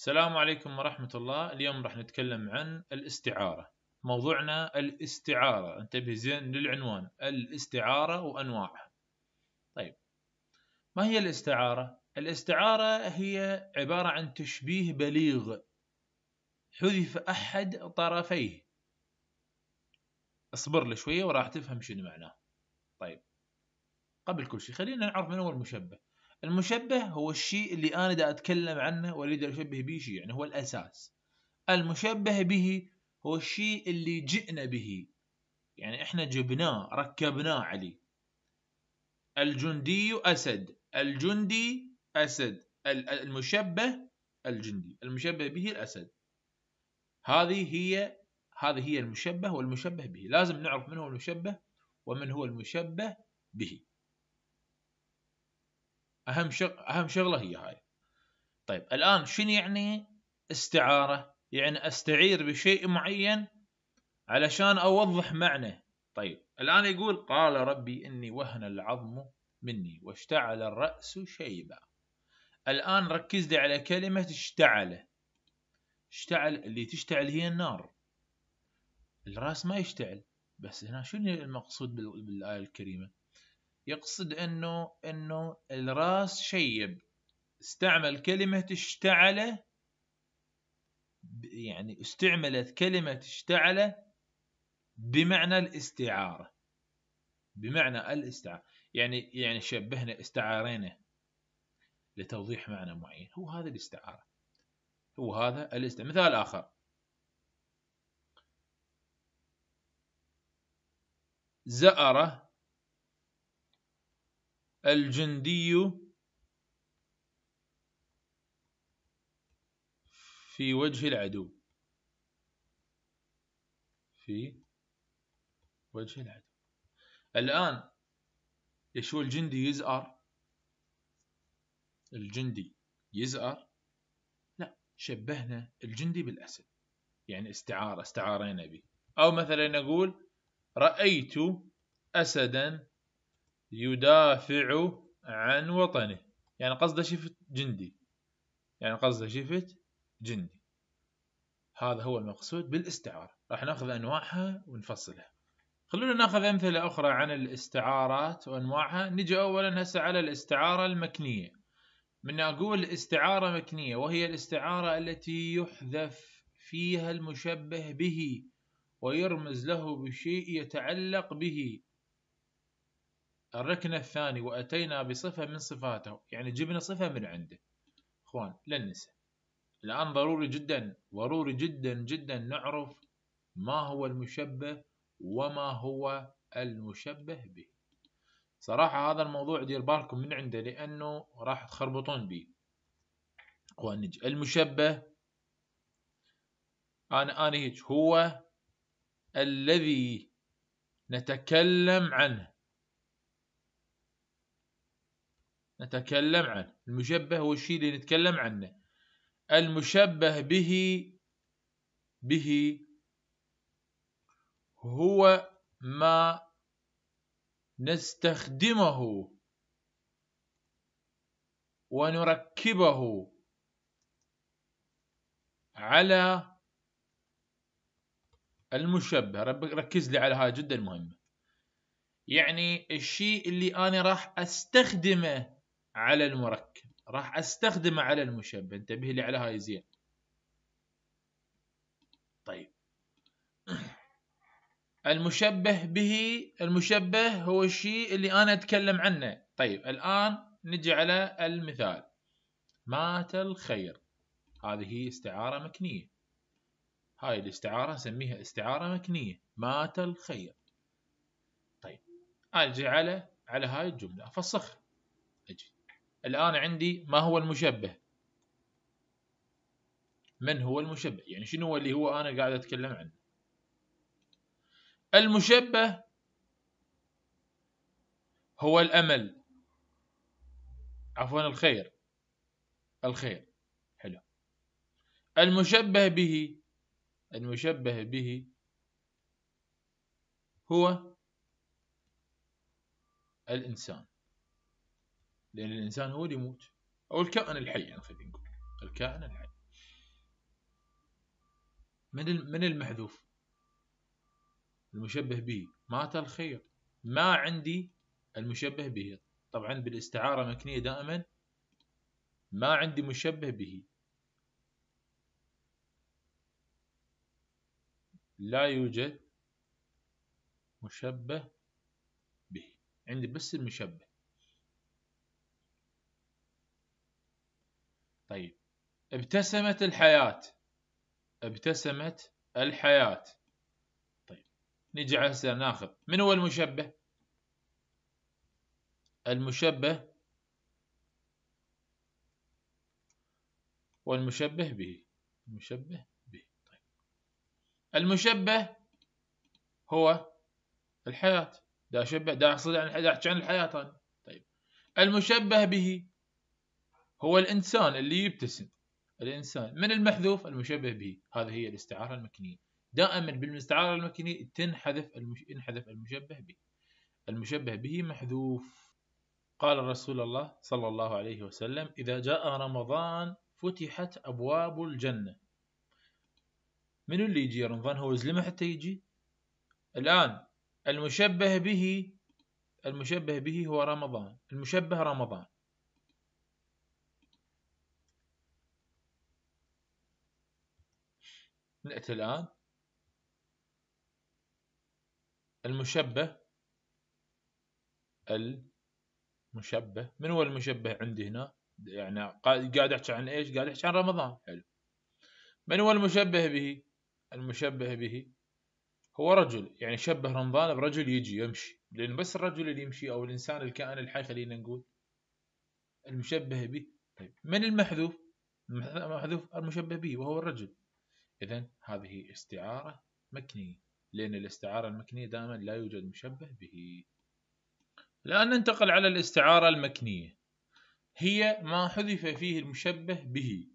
السلام عليكم ورحمة الله اليوم راح نتكلم عن الاستعارة موضوعنا الاستعارة انتبه زين للعنوان الاستعارة وأنواعها طيب ما هي الاستعارة؟ الاستعارة هي عبارة عن تشبيه بليغ حذف أحد طرفيه اصبر لي شوية وراح تفهم شنو معناه طيب قبل كل شيء خلينا نعرف من هو المشبه المشبه هو الشيء اللي أنا دا أتكلم عنه وأريد أشبه به شيء يعني هو الأساس المشبه به هو الشيء اللي جئنا به يعني إحنا جبناه ركبناه عليه الجندي أسد الجندي أسد المشبه الجندي المشبه به الأسد هذه هي هذه هي المشبه والمشبه به لازم نعرف من هو المشبه ومن هو المشبه به اهم شغ... اهم شغله هي هاي طيب الان شنو يعني استعاره يعني استعير بشيء معين علشان اوضح معنى طيب الان يقول قال ربي اني وهن العظم مني واشتعل الراس شيبا الان ركز لي على كلمه اشتعل اشتعل اللي تشتعل هي النار الراس ما يشتعل بس هنا شنو المقصود بالايه الكريمه يقصد انه انه الراس شيب استعمل كلمة اشتعل يعني استعملت كلمة اشتعل بمعنى الاستعارة بمعنى الاستعارة يعني يعني شبهنا استعارينا لتوضيح معنى معين هو هذا الاستعارة هو هذا الاستعارة مثال آخر زأرة الجندي في وجه العدو في وجه العدو الآن ايش هو الجندي يزأر الجندي يزأر لا شبهنا الجندي بالأسد يعني استعارة استعارينا به أو مثلا نقول رأيت أسدا يدافع عن وطنه يعني قصده شفت جندي يعني قصده شفت جندي هذا هو المقصود بالاستعارة راح ناخذ أنواعها ونفصلها خلونا ناخذ أمثلة أخرى عن الاستعارات وأنواعها نجي أولا هسه على الاستعارة المكنية من أقول استعارة مكنية وهي الاستعارة التي يحذف فيها المشبه به ويرمز له بشيء يتعلق به الركن الثاني وأتينا بصفة من صفاته يعني جبنا صفة من عنده إخوان لا ننسى الآن ضروري جدا ضروري جدا جدا نعرف ما هو المشبه وما هو المشبه به صراحة هذا الموضوع دير بالكم من عنده لأنه راح تخربطون بيه ونج المشبه أنا أنا هيك هو الذي نتكلم عنه نتكلم عنه المشبه هو الشيء اللي نتكلم عنه المشبه به به هو ما نستخدمه ونركبه على المشبه ركز لي على هذا جدا مهمه يعني الشيء اللي انا راح استخدمه على المركب راح استخدمه على المشبه انتبه لي على هاي زين طيب المشبه به المشبه هو الشيء اللي انا اتكلم عنه طيب الان نجي على المثال مات الخير هذه استعارة مكنية هاي الاستعارة سميها استعارة مكنية مات الخير طيب أجي على على هاي الجملة أفسخها أجي الآن عندي ما هو المشبه من هو المشبه يعني شنو هو اللي هو أنا قاعد أتكلم عنه المشبه هو الأمل عفوا الخير الخير حلو المشبه به المشبه به هو الإنسان لأن الإنسان هو اللي يموت أو الكائن الحي أنا خلينا نقول الكائن الحي من من المحذوف المشبه به مات الخير ما عندي المشبه به طبعا بالاستعارة مكنية دائما ما عندي مشبه به لا يوجد مشبه به عندي بس المشبه طيب ابتسمت الحياة ابتسمت الحياة طيب نجي على ناخذ من هو المشبه المشبه والمشبه به المشبه به طيب المشبه هو الحياة دا شبه دا أقصد عن يعني، عن يعني الحياة طيب المشبه به هو الإنسان اللي يبتسم الإنسان من المحذوف المشبه به هذه هي الاستعارة المكنية دائما بالاستعارة المكنية تنحذف المش... ينحذف المشبه به المشبه به محذوف قال رسول الله صلى الله عليه وسلم إذا جاء رمضان فتحت أبواب الجنة من اللي يجي رمضان هو زلمة حتى يجي الآن المشبه به المشبه به هو رمضان المشبه رمضان نأتي الآن المشبه المشبه من هو المشبه عندي هنا يعني قاعد احكي عن ايش قاعد احكي عن رمضان حلو من هو المشبه به المشبه به هو رجل يعني شبه رمضان برجل يجي يمشي لأن بس الرجل اللي يمشي أو الإنسان الكائن الحي خلينا نقول المشبه به طيب من المحذوف المحذوف المشبه به وهو الرجل إذا هذه استعارة مكنية لأن الاستعارة المكنية دائما لا يوجد مشبه به الآن ننتقل على الاستعارة المكنية هي ما حذف فيه المشبه به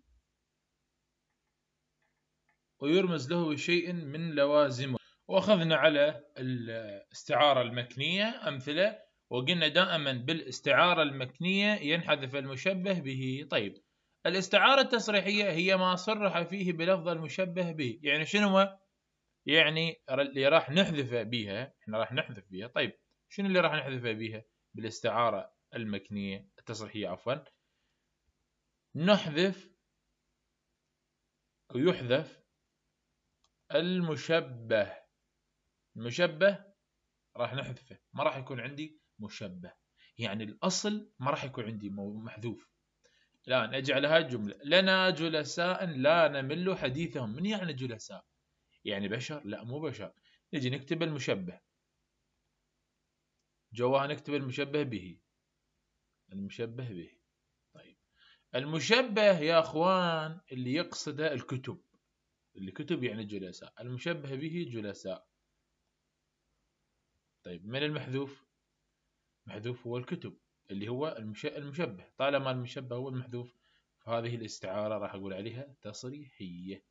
ويرمز له بشيء من لوازمه واخذنا على الاستعارة المكنية أمثلة وقلنا دائما بالاستعارة المكنية ينحذف المشبه به طيب الاستعارة التصريحية هي ما صرح فيه بلفظ المشبه به يعني شنو يعني اللي راح نحذفه بها احنا راح نحذف بها طيب شنو اللي راح نحذفه بها بالاستعارة المكنية التصريحية عفوا نحذف أو يحذف المشبه المشبه راح نحذفه ما راح يكون عندي مشبه يعني الأصل ما راح يكون عندي محذوف لا نجعلها جملة لنا جلساء لا نمل حديثهم من يعني جلساء يعني بشر لا مو بشر نجي نكتب المشبه جواها نكتب المشبه به المشبه به طيب المشبه يا اخوان اللي يقصده الكتب الكتب يعني جلساء المشبه به جلساء طيب من المحذوف محذوف هو الكتب اللي هو المشبه طالما المشبه هو المحذوف فهذه الاستعارة راح أقول عليها تصريحية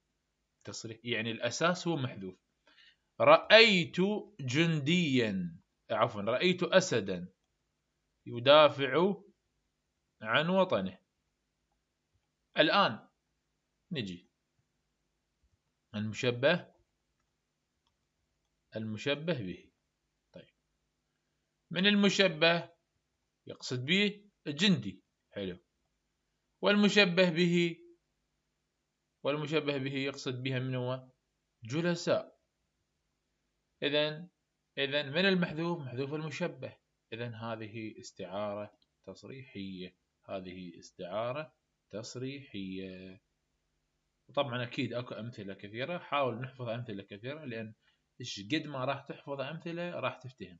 تصريح يعني الأساس هو محذوف رأيت جنديا عفوا رأيت أسدا يدافع عن وطنه الآن نجي المشبه المشبه به طيب من المشبه يقصد به الجندي حلو والمشبه به والمشبه به يقصد بها من هو جلساء إذا إذا من المحذوف محذوف المشبه إذا هذه استعارة تصريحية هذه استعارة تصريحية وطبعا أكيد أكو أمثلة كثيرة حاول نحفظ أمثلة كثيرة لأن إيش قد ما راح تحفظ أمثلة راح تفتهم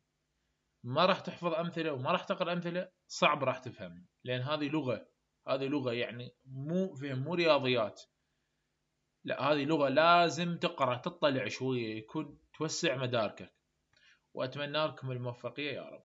ما راح تحفظ امثله وما راح تقرا امثله صعب راح تفهم لان هذه لغه هذه لغه يعني مو فهم مو رياضيات لا هذه لغه لازم تقرا تطلع شويه يكون توسع مداركك واتمنى لكم الموفقيه يا رب